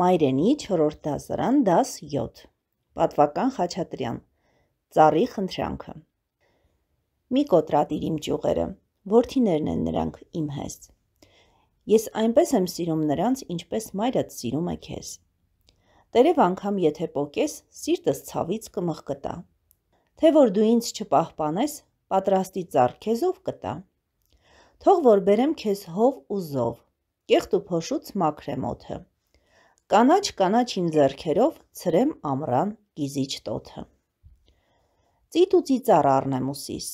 Մայրենի 4-րդ դասարան դաս 7։ Պատվական Խաչատրյան։ Ծառի խնդրանքը։ Մի կոտրատիր իմ ճյուղերը, worth-իներն են նրանք իմ հես։ Ես այնպես եմ սիրում նրանց, ինչպես մայրդ սիրում է քեզ։ Տերև անգամ եթե փոկես, սիրտս ցավից կմղկտա։ Թե որ դու ինձ չպահպանես, պատրաստի ծառ քեզով կտա։ Թող որ բերեմ քեզ հով ու զով։ Կեղտ ու փոշուց մաքրեմ օթը կանաչ-կանաչ իմ ձեռքերով ցրեմ ամրան կիզիչ տոթը։ Ծիտ ու ծիծառ առնեմ ուսիս,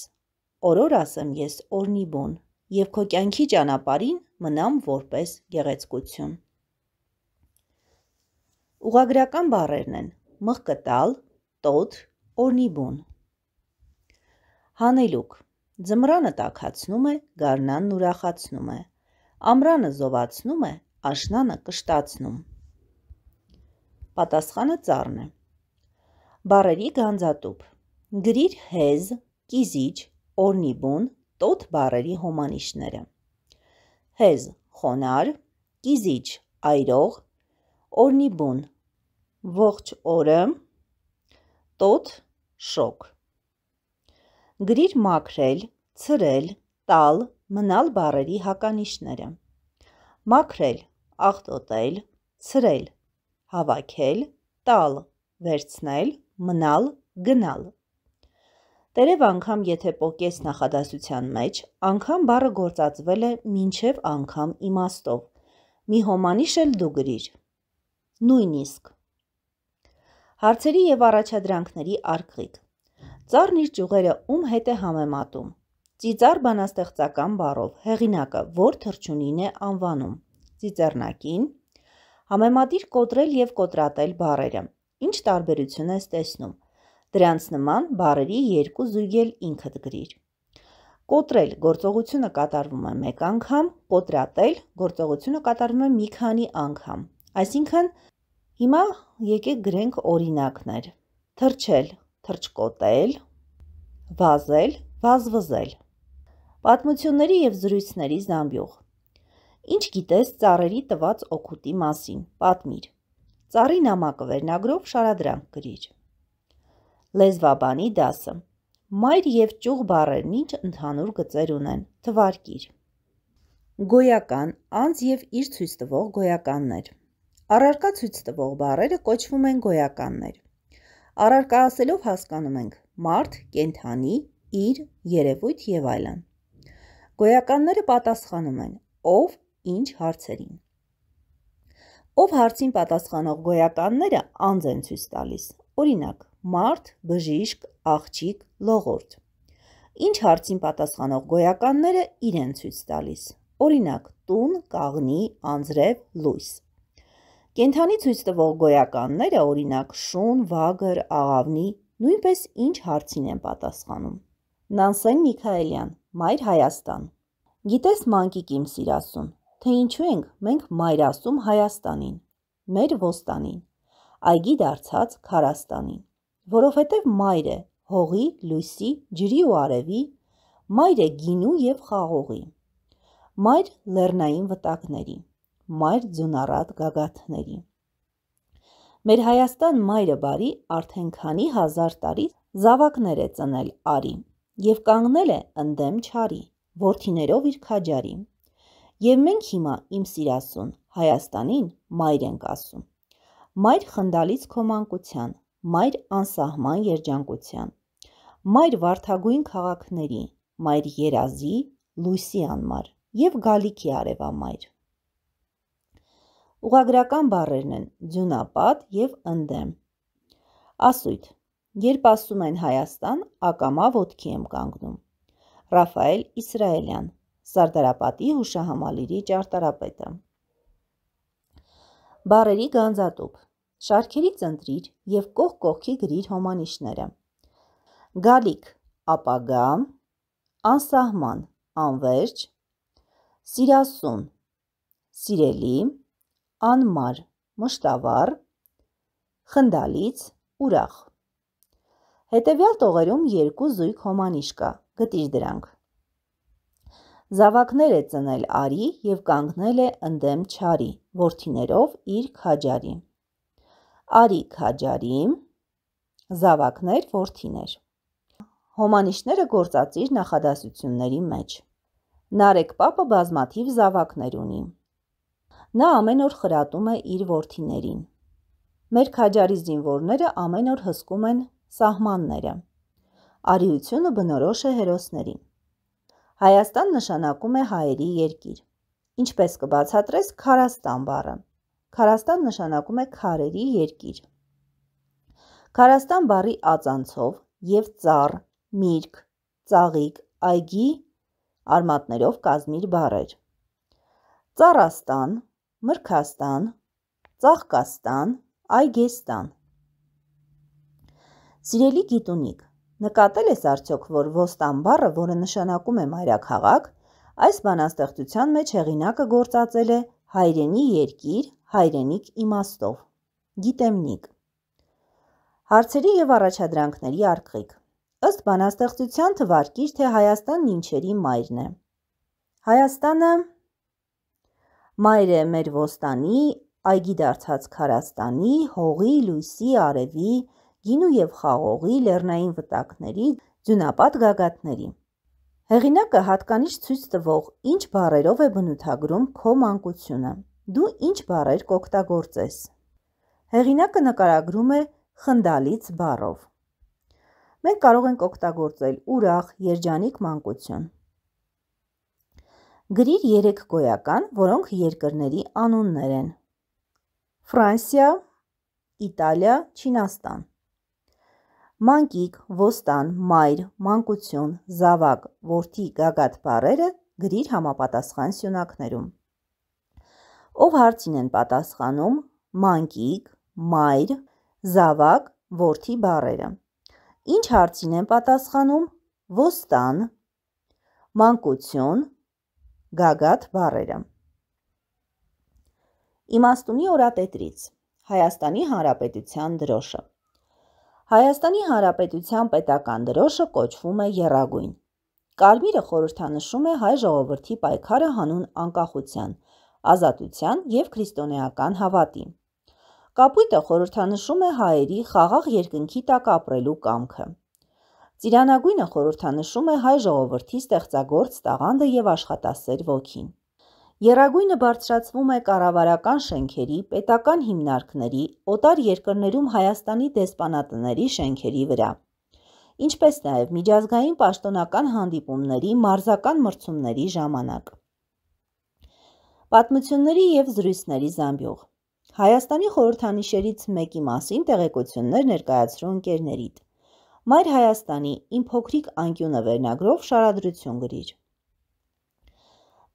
օրոր ասեմ ես օրնիբոն և քո կյանքի ճանապարին մնամ որպես գեղեցկություն։ Ուղագրական բառերն են մղկտալ, տոթ, օրնիբոն։ Հանելուկ Ձմռանը տաքացնում է, գարնանն ուրախացնում է։ Ամրանը զովացնում է, աշնանը կշտացնում։ Պատասխանը ծառն է։ Բարերի գանձատուփ։ Գրիր հեզ, կիզիչ, օրնիբուն, տոտ բարերի հոմանիշները։ Հեզ՝ խոնար, կիզիչ՝ այրող, օրնիբուն՝ ողջ օրը, տոտ՝ շոկ։ Գրիր մաքրել, ցրել, տալ, մնալ բարերի հականիշները։ Մաքրել՝ աղտոտել, ցրել՝ հավաքել, տալ, վերցնել, մնալ, գնալ։ Տերև անգամ եթե պոկես նախադասության մեջ, անգամ բառը գործածվել է մինչև անգամ իմաստով։ Մի հոմանիշ էլ դու գրիր։ Նույնիսկ Հարցերի եւ առաջադրանքների արկղիկ։ Ծառն իր ճյուղերը ում հետ է համեմատում։ Ծիծառ բանաստեղծական բառով հեղինակը ո՞ր թրջունին է անվանում։ Ծիծեռնակին, Համեմատիր կոտրել եւ կոտրատել բառերը։ Ինչ տարբերություն ես տեսնում։ Դրանց նման բառերի երկու զույգ էլ ինքդ գրիր։ Կոտրել գործողությունը կատարվում է մեկ անգամ, կոտրատել գործողությունը կատարվում է մի քանի անգամ։ Այսինքն հիմա եկեք գրենք օրինակներ։ Թրջել, թրջկոտել, վազել, վազվզել։ Պատմությունների եւ զրույցների զամբյուղ Ինչ գիտես ծառերի տված օգուտի մասին, պատմիր։ Ծառի նամակը վերնագրով շարադրանք գրիր։ Լեզվաբանի դասը։ Մայր եւ ճյուղ բառերն ինչ ընդհանուր գծեր ունեն։ Թվարկիր։ Գոյական անձ եւ իր ցույց տվող գոյականներ։ Առարկա ցույց տվող բառերը կոչվում են գոյականներ։ Առարկա ասելով հասկանում ենք մարդ, կենթանի, իր, երևույթ եւ այլն։ Գոյականները պատասխանում են ով, ինչ հարցերին։ Ով հարցին պատասխանող գոյականները անձ են ցույց տալիս։ Օրինակ՝ մարդ, բժիշկ, աղջիկ, լողորդ։ Ինչ հարցին պատասխանող գոյականները իրեն ցույց տալիս։ Օրինակ՝ տուն, կաղնի, անձրև, լույս։ Կենթանի ցույց տվող գոյականները, օրինակ՝ շուն, վագր, աղավնի, նույնպես ինչ հարցին են պատասխանում։ Նանսեն Միքայելյան, Մայր Հայաստան։ Գիտես մանկիկ իմ սիրասուն, թե ինչու ենք մենք մայրասում Հայաստանին, մեր ոստանին, այգի դարձած Քարաստանին, որովհետև մայր է հողի, լույսի, ջրի ու արևի, մայր է գինու եւ խաղողի, մայր լեռնային վտակների, մայր ձունառատ գագաթների։ Մեր Հայաստան մայրը բարի արդեն քանի հազար տարի զավակներ է ծնել արի եւ կանգնել է ընդդեմ չարի, worthinerով իր քաջարին Եվ մենք հիմա, իմ սիրասուն, Հայաստանին մայր ենք ասում։ Մայր խնդալից քո մանկության, մայր անսահման երջանկության, մայր վարդագույն քաղաքների, մայր երազի, լույսի անմար եւ գալիքի արևամայր։ Ուղագրական բառերն են ձյունապատ եւ ընդեմ։ Ասույթ. Երբ ասում են Հայաստան, ակամա ոտքի եմ կանգնում։ Ռաֆայել Իսրայելյան Սարտարապետի հուշահամալիրի ճարտարապետը։ Բարերի գանձատուփ։ Շարքերից ընտրիր եւ կող կողքի գրիր հոմանիշները։ Գալիք՝ ապագա, անսահման, անվերջ, սիրասուն, սիրելի, անմար, մշտավար, խնդալից, ուրախ։ Հետևյալ տողերում երկու զույգ հոմանիշ կա։ Գտիր դրանք։ Զավակներ է ծնել արի և կանգնել է ընդեմ չարի, որդիներով իր քաջարի։ Արի քաջարի, զավակներ որդիներ։ Հոմանիշները գործածիր նախադասությունների մեջ։ Նարեկ պապը բազմաթիվ զավակներ ունի։ Նա ամեն օր խրատում է իր որդիներին։ Մեր քաջարի զինվորները ամեն օր հսկում են սահմանները։ Արիությունը բնորոշ է հերոսներին։ Հայաստան նշանակում է հայերի երկիր։ Ինչպես կբացատրես Քարաստան բառը։ Քարաստան նշանակում է քարերի երկիր։ Քարաստան բառի ածանցով եւ ծառ, միրգ, ծաղիկ, այգի արմատներով կազմիր բառեր։ Ծառաստան, մրգաստան, ծաղկաստան, այգեստան։ Սիրելի գիտունիկ, Նկատել ես արդյոք, որ ոստան բառը, որը նշանակում է մայրաքաղաք, այս բանաստեղծության մեջ հեղինակը գործածել է հայրենի երկիր, հայրենիք իմաստով։ Գիտեմնիկ։ Հարցերի եւ առաջադրանքների արկղիկ։ Ըստ բանաստեղծության թվարկիր, թե Հայաստանն ինչերի մայրն է։ Հայաստանը մայր է մեր ոստանի, այգի դարձած Քարաստանի, հողի, լույսի, արևի, գինու և խաղողի, լեռնային վտակների, ձյունապատ գագաթների։ Հեղինակը հատկանիշ ցույց տվող ինչ բարերով է բնութագրում քո մանկությունը։ Դու ինչ բարեր կօգտագործես։ Հեղինակը նկարագրում է խնդալից բարով։ Մենք կարող ենք օգտագործել ուրախ, երջանիկ մանկություն։ Գրիր 3 գոյական, որոնք երկրների անուններ են։ Ֆրանսիա, Իտալիա, Չինաստան մանկիկ, ոստան, մայր, մանկություն, զավակ, որդի, գագաթ բառերը գրիր համապատասխան սյունակներում։ Ով հարցին են պատասխանում մանկիկ, մայր, զավակ, որդի բառերը։ Ինչ հարցին են պատասխանում ոստան, մանկություն, գագաթ բառերը։ Իմաստունի օրատետրից Հայաստանի Հանրապետության դրոշը Հայաստանի Հանրապետության պետական դրոշը կոչվում է Եռագույն։ Կարմիրը խորհրդանշում է հայ ժողովրդի պայքարը հանուն անկախության, ազատության եւ քրիստոնեական հավատի։ Կապույտը խորհրդանշում է հայերի խաղաղ երկնքի տակ ապրելու կամքը։ Ծիրանագույնը խորհրդանշում է հայ ժողովրդի ստեղծագործ տաղանդը եւ աշխատասեր ոգին։ Երագույնը բարձրացվում է կառավարական շենքերի, պետական հիմնարկների, օտար երկրներում Հայաստանի դեսպանատների շենքերի վրա։ Ինչպես նաև միջազգային պաշտոնական հանդիպումների, մարզական մրցումների ժամանակ։ Պատմությունների եւ զրույցների զամբյուղ Հայաստանի խորհրդանիշերից մեկի մասին տեղեկություններ ներկայացրու ընկերներիդ։ Մայր Հայաստանի իմ փոքրիկ անկյունը վերնագրով շարադրություն գրիր։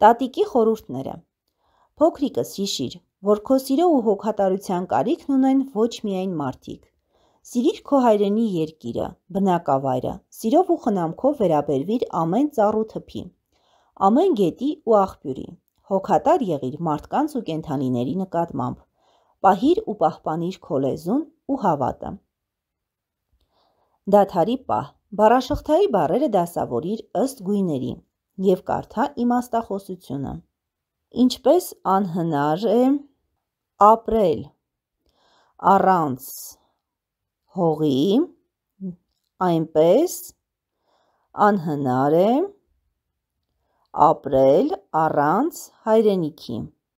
Տատիկի խորհուրդները. Փոքրիկս հիշիր, որ քո սիրո ու հոգատարության կարիքն ունեն ոչ միայն մարդիկ։ Սիրիր քո հայրենի երկիրը, բնակավայրը, սիրով ու խնամքով վերաբերվիր ամեն ծառու թփի, ամեն գետի ու աղբյուրի։ Հոգատար եղիր մարդկանց ու կենթանիների նկատմամբ։ Պահիր ու պահպանիր քո լեզուն ու հավատը։ Դաթարի պահ Բարաշղթայի բարերը դասավորիր ըստ գույների, եւ կարդա իմաստախոսությունը։ Ինչպես անհնար է ապրել առանց հողի, այնպես անհնար է ապրել առանց հայրենիքի։